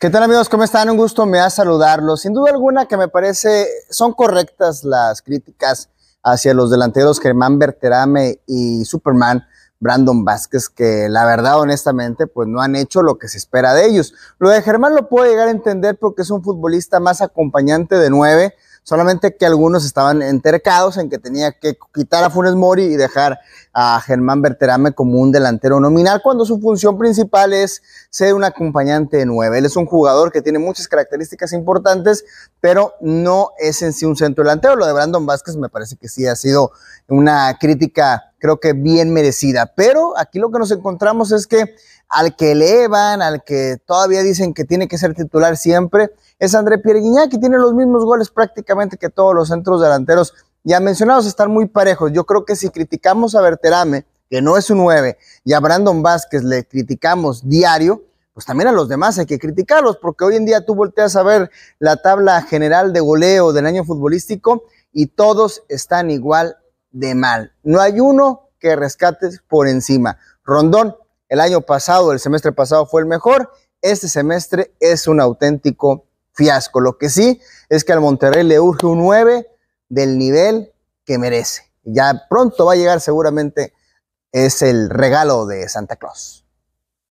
¿Qué tal amigos? ¿Cómo están? Un gusto me da saludarlos. Sin duda alguna que me parece son correctas las críticas hacia los delanteros Germán Berterame y Superman Brandon Vázquez, que la verdad honestamente pues no han hecho lo que se espera de ellos. Lo de Germán lo puedo llegar a entender porque es un futbolista más acompañante de nueve, solamente que algunos estaban entercados en que tenía que quitar a Funes Mori y dejar a Germán Berterame como un delantero nominal, cuando su función principal es ser un acompañante de nueve. Él es un jugador que tiene muchas características importantes, pero no es en sí un centro delantero. Lo de Brandon Vázquez me parece que sí ha sido una crítica creo que bien merecida. Pero aquí lo que nos encontramos es que al que elevan, al que todavía dicen que tiene que ser titular siempre, es André Pierre que tiene los mismos goles prácticamente que todos los centros delanteros ya mencionados, están muy parejos. Yo creo que si criticamos a Berterame, que no es un 9, y a Brandon Vázquez le criticamos diario, pues también a los demás hay que criticarlos, porque hoy en día tú volteas a ver la tabla general de goleo del año futbolístico y todos están igual de mal. No hay uno que rescates por encima. Rondón, el año pasado, el semestre pasado fue el mejor. Este semestre es un auténtico fiasco. Lo que sí es que al Monterrey le urge un 9 del nivel que merece. Ya pronto va a llegar seguramente es el regalo de Santa Claus.